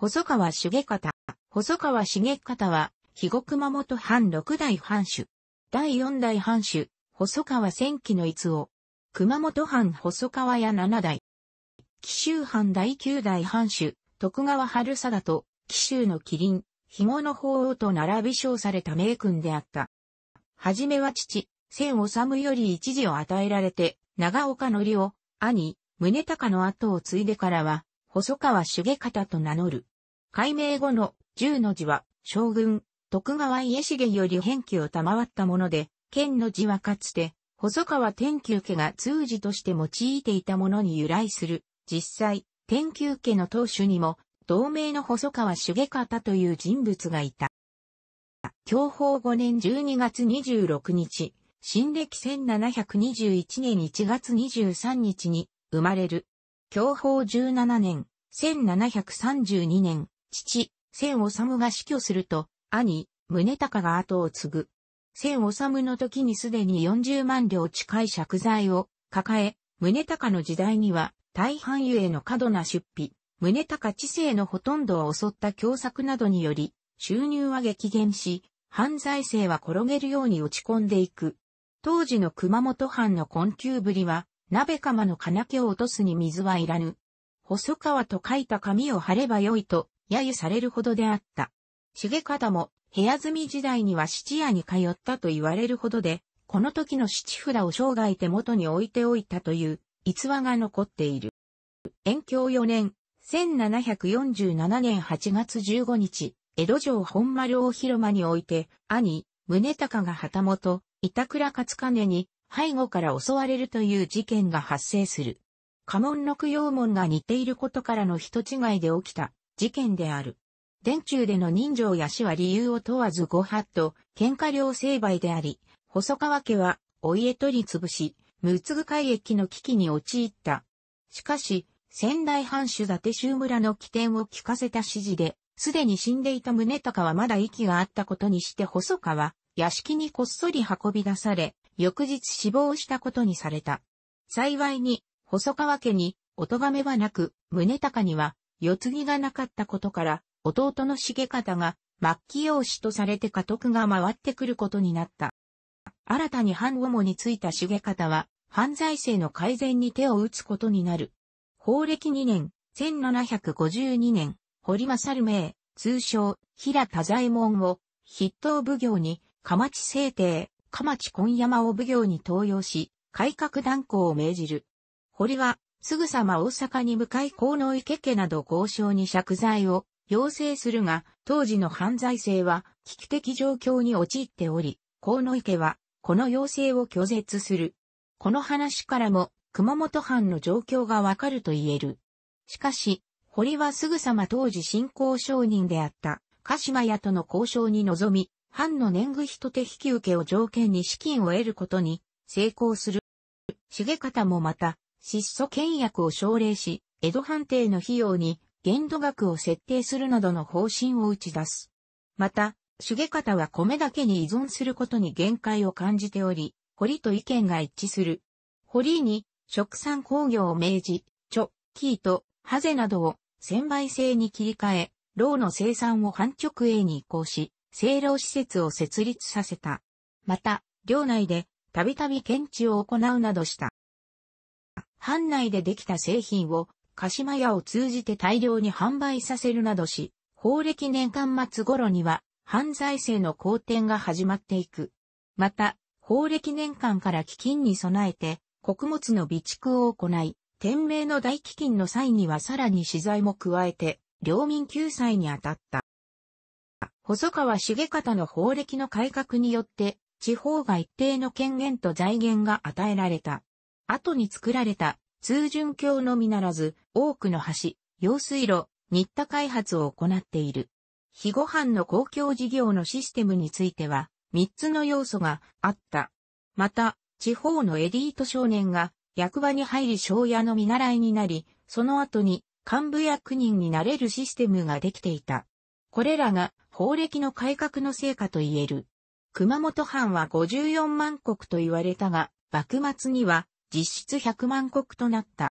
細川重方。細川重方は、肥後熊本藩六代藩主。第四代藩主、細川千機の逸を。熊本藩細川屋七代。紀州藩第九代藩主、徳川春貞と、紀州の麒麟、肥後の法王と並び称された名君であった。はじめは父、千治より一時を与えられて、長岡りを、兄、宗隆の後を継いでからは、細川重方と名乗る。改名後の十の字は、将軍、徳川家重より返記を賜ったもので、剣の字はかつて、細川天球家が通字として用いていたものに由来する。実際、天球家の当主にも、同名の細川茂方という人物がいた。享保5年12月26日、新暦1721年1月23日に生まれる。享保17年、1732年、父、千治が死去すると、兄、宗隆が後を継ぐ。千治の時にすでに40万両近い借財を抱え、宗隆の時代には、大半ゆえの過度な出費、宗隆知性のほとんどを襲った凶作などにより、収入は激減し、犯罪性は転げるように落ち込んでいく。当時の熊本藩の困窮ぶりは、鍋釜の金気を落とすに水はいらぬ。細川と書いた紙を貼ればよいと、揶揄されるほどであった。重方も、部屋住み時代には七夜に通ったと言われるほどで、この時の七札を生涯手元に置いておいたという逸話が残っている。延享4年、1747年8月15日、江戸城本丸大広間において、兄、宗隆が旗本、板倉勝兼に背後から襲われるという事件が発生する。家紋の供養門が似ていることからの人違いで起きた事件である。電柱での人情や死は理由を問わずご法と喧嘩両成敗であり、細川家は、お家取り潰し、無つぐ海駅の危機に陥った。しかし、仙台藩主伊達州村の起点を聞かせた指示で、すでに死んでいた宗隆はまだ息があったことにして細川、屋敷にこっそり運び出され、翌日死亡したことにされた。幸いに、細川家に、お咎めはなく、宗隆には、世継ぎがなかったことから、弟の重方が末期養子とされて家督が回ってくることになった。新たに藩主についた重方は、犯罪性の改善に手を打つことになる。法暦2年、1752年、堀正明、通称、平田左衛門を、筆頭奉行に、ち制定、かまち今山を奉行に登用し、改革断行を命じる。堀は、すぐさま大阪に向かい河野池家など交渉に借財を要請するが、当時の犯罪性は危機的状況に陥っており、河野池はこの要請を拒絶する。この話からも熊本藩の状況がわかると言える。しかし、堀はすぐさま当時信仰商人であった鹿島屋との交渉に臨み、藩の年貢人手引き受けを条件に資金を得ることに成功する。重方もまた、質素倹約を奨励し、江戸判定の費用に限度額を設定するなどの方針を打ち出す。また、主家方は米だけに依存することに限界を感じており、堀と意見が一致する。堀に、食産工業を命じ、チョ、キーと、ハゼなどを、専売制に切り替え、牢の生産を反直営に移行し、製牢施設を設立させた。また、領内で、たびたび検知を行うなどした。藩内でできた製品を鹿島屋を通じて大量に販売させるなどし、法暦年間末頃には、犯罪政の好転が始まっていく。また、法暦年間から基金に備えて、穀物の備蓄を行い、天明の大飢饉の際にはさらに資材も加えて、領民救済に当たった。細川重方の法暦の改革によって、地方が一定の権限と財源が与えられた。後に作られた通順橋のみならず、多くの橋、用水路、新田開発を行っている。日後藩の公共事業のシステムについては、3つの要素があった。また、地方のエリート少年が役場に入り庄屋の見習いになり、その後に幹部役人になれるシステムができていた。これらが法暦の改革の成果と言える。熊本藩は54万国と言われたが、幕末には実質100万国となった。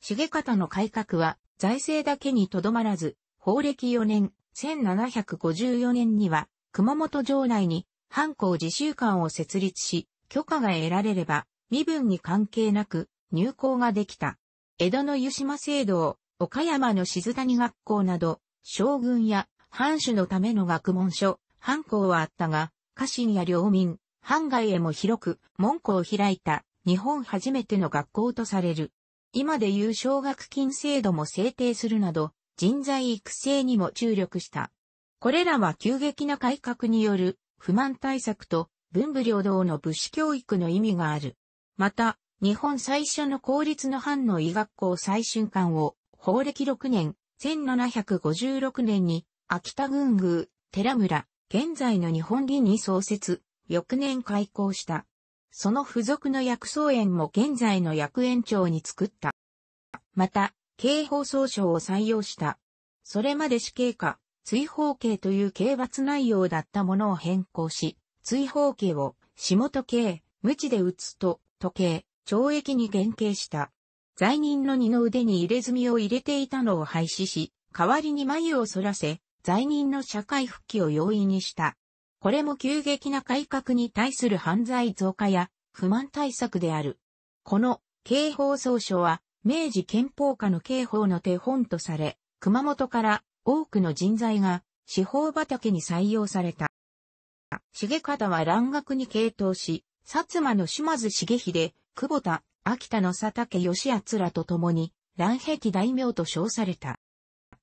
重方の改革は財政だけにとどまらず、法暦4年、1754年には熊本城内に藩校自習館を設立し、許可が得られれば身分に関係なく入校ができた。江戸の湯島制度を、岡山の静谷学校など、将軍や藩主のための学問所、藩校はあったが、家臣や領民、藩外へも広く門戸を開いた日本初めての学校とされる。今でいう奨学金制度も制定するなど、人材育成にも注力した。これらは急激な改革による不満対策と文武両道の武士教育の意味がある。また、日本最初の公立の藩の医学校最春館を、法暦6年、1756年に、秋田軍宮、寺村、現在の日本林に創設、翌年開校した。その付属の薬草園も現在の薬園長に作った。また、刑法総省を採用した。それまで死刑か、追放刑という刑罰内容だったものを変更し、追放刑を、下時刑、無知で打つと、時計、懲役に減刑した。罪人の二の腕に入れ墨を入れていたのを廃止し、代わりに眉を反らせ、罪人の社会復帰を容易にした。これも急激な改革に対する犯罪増加や不満対策である。この刑法総書は明治憲法下の刑法の手本とされ、熊本から多くの人材が司法畑に採用された。重方は蘭学に傾倒し、薩摩の島津重秀、久保田、秋田の佐竹義厚らと共に、蘭壁大名と称された。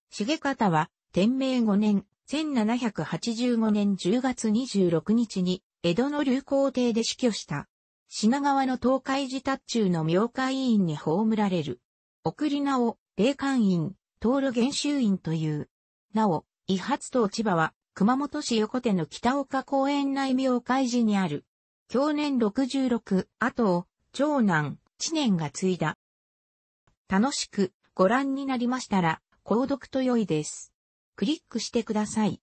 重方は、天明5年、1785年10月26日に江戸の流行亭で死去した。品川の東海寺達中の明海院に葬られる。送り名を、霊官院、通路厳修院という。なお、伊発と千葉は、熊本市横手の北岡公園内明海寺にある。去年66、後を、長男、知念が継いだ。楽しくご覧になりましたら、購読と良いです。クリックしてください。